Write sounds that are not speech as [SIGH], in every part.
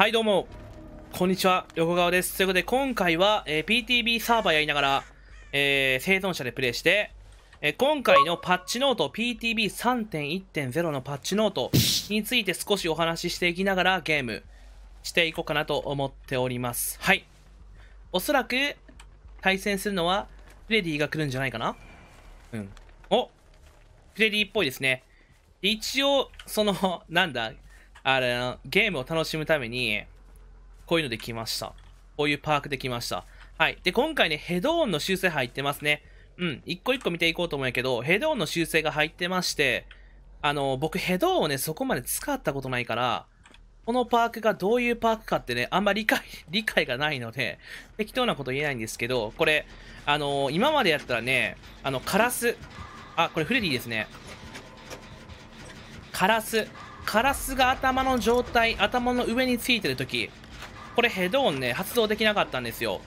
はいどうも、こんにちは、横川です。ということで今回は、えー、PTB サーバーやりながら、えー、生存者でプレイして、えー、今回のパッチノート PTB3.1.0 のパッチノートについて少しお話ししていきながらゲームしていこうかなと思っております。はい。おそらく対戦するのはフレディが来るんじゃないかなうん。おフレディっぽいですね。一応、その、なんだ、あの、ゲームを楽しむために、こういうので来ました。こういうパークで来ました。はい。で、今回ね、ヘドオンの修正入ってますね。うん、一個一個見ていこうと思うんやけど、ヘドオンの修正が入ってまして、あの、僕ヘドオンをね、そこまで使ったことないから、このパークがどういうパークかってね、あんま理解、[LAUGHS] 理解がないので、適当なこと言えないんですけど、これ、あのー、今までやったらね、あの、カラス、あ、これフレディですね。カラス、カラスが頭の状態、頭の上についてる時これヘドオンね、発動できなかったんですよ。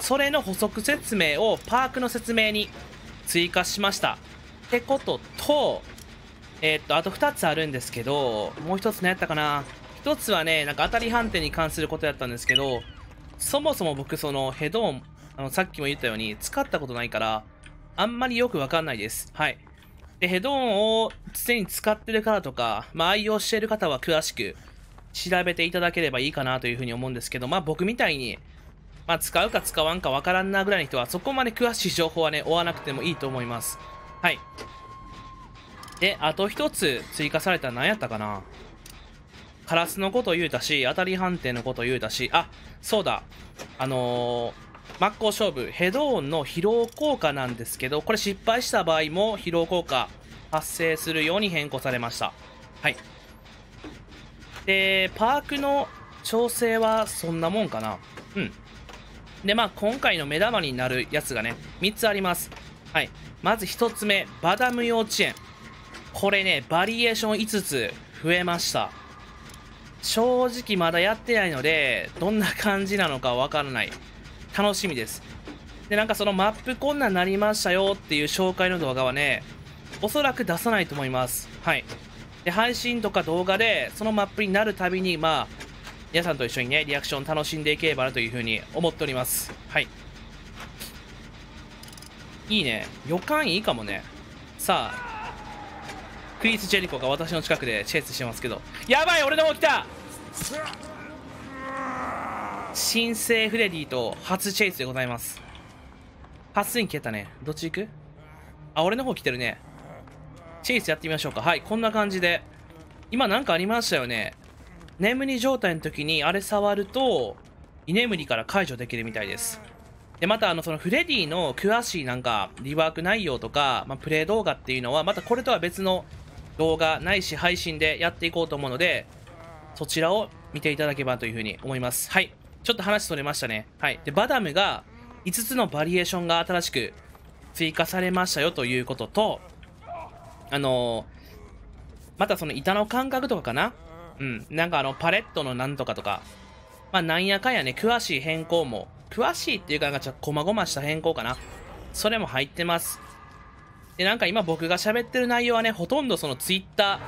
それの補足説明をパークの説明に追加しました。ってことと、えー、っと、あと2つあるんですけど、もう1つ何やったかな。1つはね、なんか当たり判定に関することやったんですけど、そもそも僕そのヘドオン、あの、さっきも言ったように使ったことないから、あんまりよくわかんないです。はい。で、ヘドンを常に使ってる方とか、まあ、愛用してる方は詳しく調べていただければいいかなというふうに思うんですけど、まあ、僕みたいに、まあ、使うか使わんかわからんなぐらいの人は、そこまで詳しい情報はね、追わなくてもいいと思います。はい。で、あと一つ追加された何やったかなカラスのこと言うたし、当たり判定のこと言うたし、あ、そうだ。あのー真っ向勝負ヘドーンの疲労効果なんですけどこれ失敗した場合も疲労効果発生するように変更されましたはいでパークの調整はそんなもんかなうんでまあ今回の目玉になるやつがね3つありますはいまず1つ目バダム幼稚園これねバリエーション5つ増えました正直まだやってないのでどんな感じなのかわからない楽しみです。で、なんかそのマップこんなになりましたよっていう紹介の動画はね、おそらく出さないと思います。はい。で、配信とか動画で、そのマップになるたびに、まあ、皆さんと一緒にね、リアクション楽しんでいければなというふうに思っております。はい。いいね。予感いいかもね。さあ、クリス・ジェリコが私の近くでチェイスしてますけど。やばい俺の方来た新生フレディと初チェイスでございます。初に消えたね。どっち行くあ、俺の方来てるね。チェイスやってみましょうか。はい、こんな感じで。今なんかありましたよね。眠り状態の時にあれ触ると、居眠りから解除できるみたいです。で、またあの、そのフレディの詳しいなんか、リワーク内容とか、まあ、プレイ動画っていうのは、またこれとは別の動画ないし配信でやっていこうと思うので、そちらを見ていただければというふうに思います。はい。ちょっと話取れましたね。はい。で、バダムが5つのバリエーションが新しく追加されましたよということと、あのー、またその板の感覚とかかなうん。なんかあの、パレットのなんとかとか、まあなんやかんやね、詳しい変更も、詳しいっていうかなんかちょっと細々した変更かな。それも入ってます。で、なんか今僕が喋ってる内容はね、ほとんどその Twitter、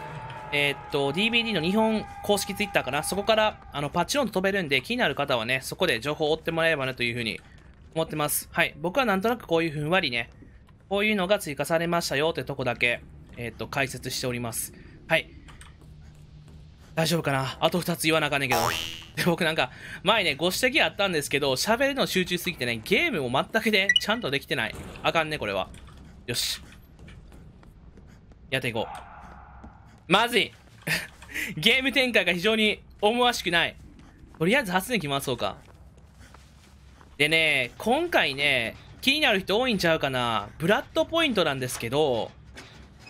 えー、っと、DVD の日本公式 Twitter かな、そこから、あの、パチロンと飛べるんで、気になる方はね、そこで情報を追ってもらえばなというふうに思ってます。はい。僕はなんとなくこういうふんわりね、こういうのが追加されましたよってとこだけ、えー、っと、解説しております。はい。大丈夫かなあと2つ言わなあかんねんけど。[LAUGHS] で、僕なんか、前ね、ご指摘あったんですけど、喋るの集中すぎてね、ゲームも全くね、ちゃんとできてない。あかんね、これは。よし。やっていこう。まずい。ゲーム展開が非常に思わしくない。とりあえず初電決まそうか。でね、今回ね、気になる人多いんちゃうかな。ブラッドポイントなんですけど、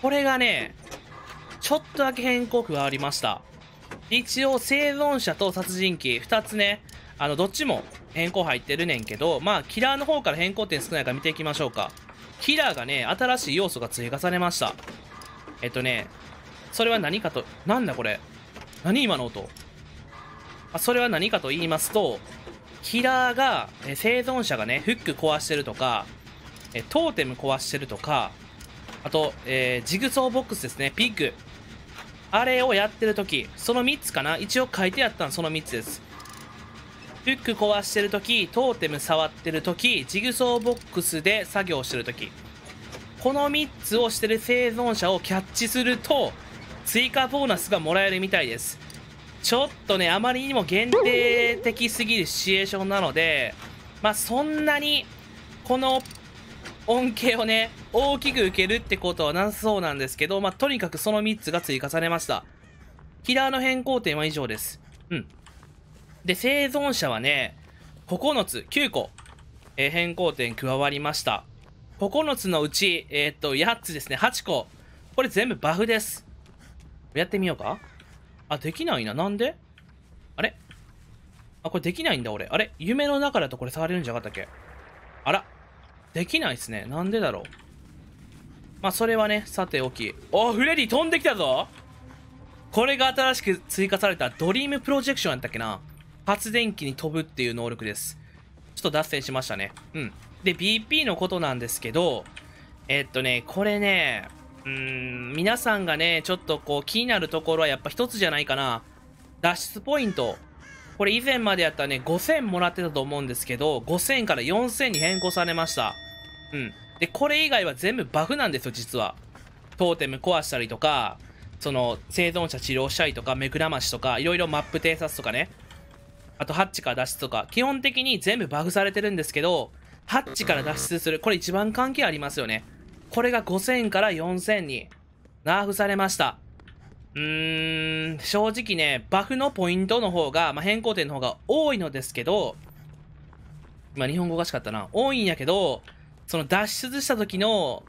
これがね、ちょっとだけ変更区がありました。一応、生存者と殺人鬼、2つね、あの、どっちも変更入ってるねんけど、まあ、キラーの方から変更点少ないか見ていきましょうか。キラーがね、新しい要素が追加されました。えっとね、それは何かと、なんだこれ。何今の音。あそれは何かと言いますと、キラーが、え生存者がね、フック壊してるとか、えトーテム壊してるとか、あと、えー、ジグソーボックスですね、ピッグ。あれをやってる時、その3つかな一応書いてあったのその3つです。フック壊してる時、トーテム触ってる時、ジグソーボックスで作業してる時。この3つをしてる生存者をキャッチすると、追加ボーナスがもらえるみたいです。ちょっとね、あまりにも限定的すぎるシチュエーションなので、まあそんなに、この恩恵をね、大きく受けるってことはなさそうなんですけど、まあとにかくその3つが追加されました。キラーの変更点は以上です。うん。で、生存者はね、9つ、9個、えー、変更点加わりました。9つのうち、えー、っと、8つですね、8個。これ全部バフです。やってみようかあ、できないな。なんであれあ、これできないんだ、俺。あれ夢の中だとこれ触れるんじゃなかったっけあら。できないっすね。なんでだろう。まあ、それはね、さておき。おフレディ飛んできたぞこれが新しく追加されたドリームプロジェクションやったっけな発電機に飛ぶっていう能力です。ちょっと脱線しましたね。うん。で、BP のことなんですけど、えっとね、これね、うん皆さんがね、ちょっとこう気になるところはやっぱ一つじゃないかな。脱出ポイント。これ以前までやったらね、5000もらってたと思うんですけど、5000から4000に変更されました。うん。で、これ以外は全部バフなんですよ、実は。トーテム壊したりとか、その生存者治療したりとか、目くらましとか、いろいろマップ偵察とかね。あとハッチから脱出とか、基本的に全部バフされてるんですけど、ハッチから脱出する。これ一番関係ありますよね。これが5000から4000にナーフされました。うーん、正直ね、バフのポイントの方が、まあ、変更点の方が多いのですけど、ま日本語おかしかったな。多いんやけど、その脱出した時の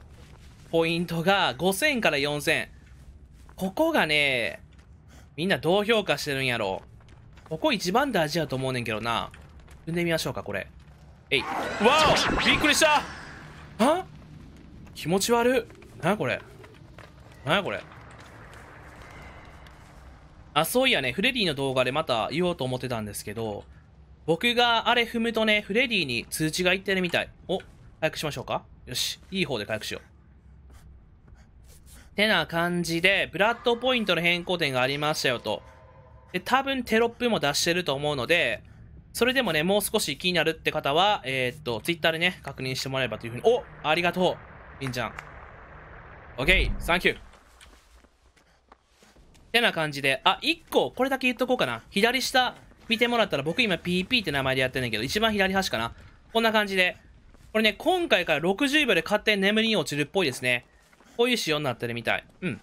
ポイントが5000から4000。ここがね、みんなどう評価してるんやろう。ここ一番大事やと思うねんけどな。踏んでみましょうか、これ。えい。わおびっくりしたあ気持ち悪なやこれなやこれあ、そういやね、フレディの動画でまた言おうと思ってたんですけど、僕があれ踏むとね、フレディに通知がいってるみたい。お、回復しましょうか。よし、いい方で回復しよう。てな感じで、ブラッドポイントの変更点がありましたよと。で、多分テロップも出してると思うので、それでもね、もう少し気になるって方は、えー、っと、ツイッターでね、確認してもらえばというふうに。おありがとういいんじゃん。OK! サンキューてな感じで、あ、1個、これだけ言っとこうかな。左下見てもらったら、僕今 PP って名前でやってんねんけど、一番左端かな。こんな感じで。これね、今回から60秒で勝手に眠りに落ちるっぽいですね。こういう仕様になってるみたい。うん。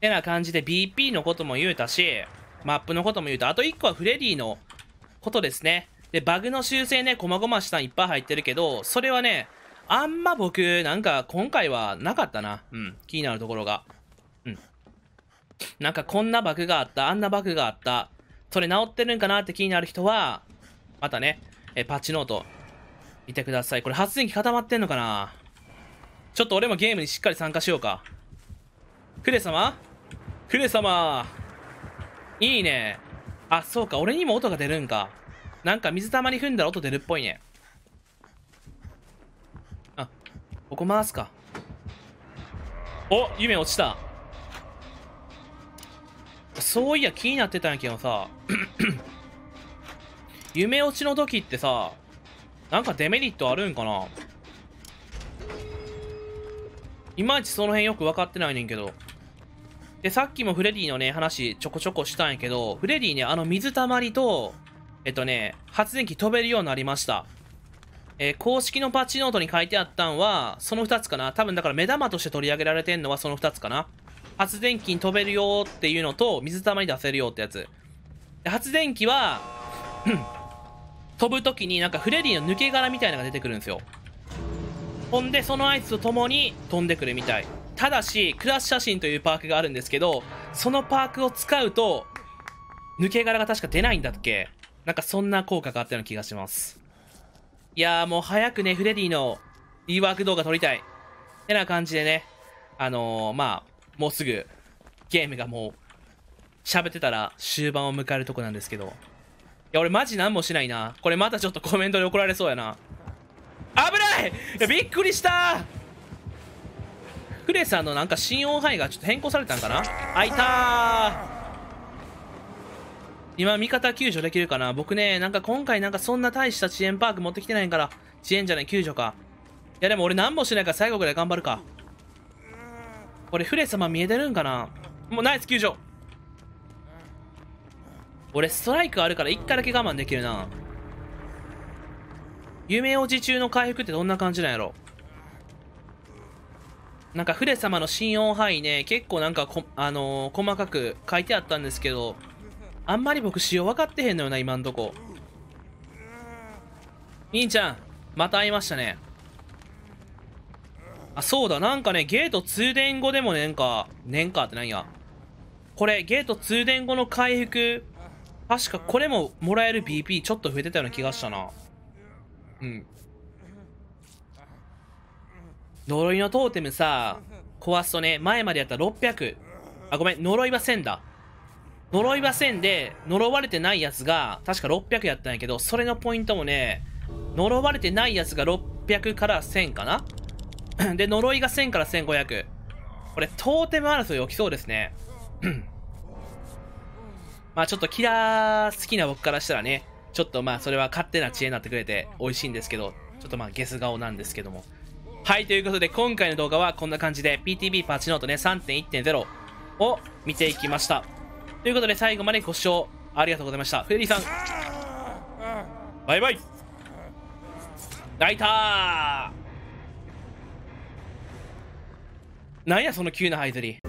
てな感じで BP のことも言うたし、マップのことも言うと、あと1個はフレディのことですね。で、バグの修正ね、細々したんいっぱい入ってるけど、それはね、あんま僕、なんか今回はなかったな。うん、気になるところが。うん。なんかこんなバグがあった、あんなバグがあった、それ治ってるんかなって気になる人は、またね、えパッチノート見てください。これ発電機固まってんのかなちょっと俺もゲームにしっかり参加しようか。クレ様クレ様いいね。あ、そうか。俺にも音が出るんか。なんか水たまり踏んだら音出るっぽいね。ここ回すかお夢落ちたそういや気になってたんやけどさ [CLEARS THROAT] 夢落ちの時ってさなんかデメリットあるんかないまいちその辺よく分かってないねんけどでさっきもフレディのね話ちょこちょこしたんやけどフレディねあの水たまりとえっとね発電機飛べるようになりましたえー、公式のパッチノートに書いてあったんは、その2つかな。多分だから目玉として取り上げられてんのはその2つかな。発電機に飛べるよっていうのと、水玉に出せるよってやつ。で発電機は、飛ぶ時になんかフレディの抜け殻みたいなのが出てくるんですよ。ほんで、その合図と共に飛んでくるみたい。ただし、クラス写真というパークがあるんですけど、そのパークを使うと、抜け殻が確か出ないんだっけなんかそんな効果があったような気がします。いやーもう早くね、フレディのリーワーク動画撮りたい。ってな感じでね、あのー、まあ、もうすぐ、ゲームがもう、喋ってたら終盤を迎えるとこなんですけど。いや、俺マジ何もしないな。これまたちょっとコメントで怒られそうやな。危ないいや、びっくりしたフレさんのなんか信音範囲がちょっと変更されたんかなあいたー今味方救助できるかな僕ね、なんか今回なんかそんな大した遅延パーク持ってきてないから、遅延じゃない、救助か。いやでも俺何もしないから最後ぐらい頑張るか。これフレ様見えてるんかなもうナイス救助俺ストライクあるから1回だけ我慢できるな。夢落ち中の回復ってどんな感じなんやろなんかフレ様の信用範囲ね、結構なんかあのー、細かく書いてあったんですけど、あんまり僕仕様分かってへんのよな、今んとこ。みちゃん、また会いましたね。あ、そうだ、なんかね、ゲート通電後でもんか、ねんかって何や。これ、ゲート通電後の回復、確かこれももらえる BP ちょっと増えてたような気がしたな。うん。呪いのトーテムさ、壊すとね、前までやったら600。あ、ごめん、呪いは1000だ。呪いは1000で、呪われてないやつが、確か600やったんやけど、それのポイントもね、呪われてないやつが600から1000かな [COUGHS] で、呪いが1000から1500。これ、トーテム争い起きそうですね。[COUGHS] まあちょっとキラー好きな僕からしたらね、ちょっとまあそれは勝手な知恵になってくれて美味しいんですけど、ちょっとまあゲス顔なんですけども。はい、ということで今回の動画はこんな感じで PTB パチノートね3.1.0を見ていきました。ということで最後までご視聴ありがとうございました。フェリーさん。バイバイ。ライターなんやその急な這いずり。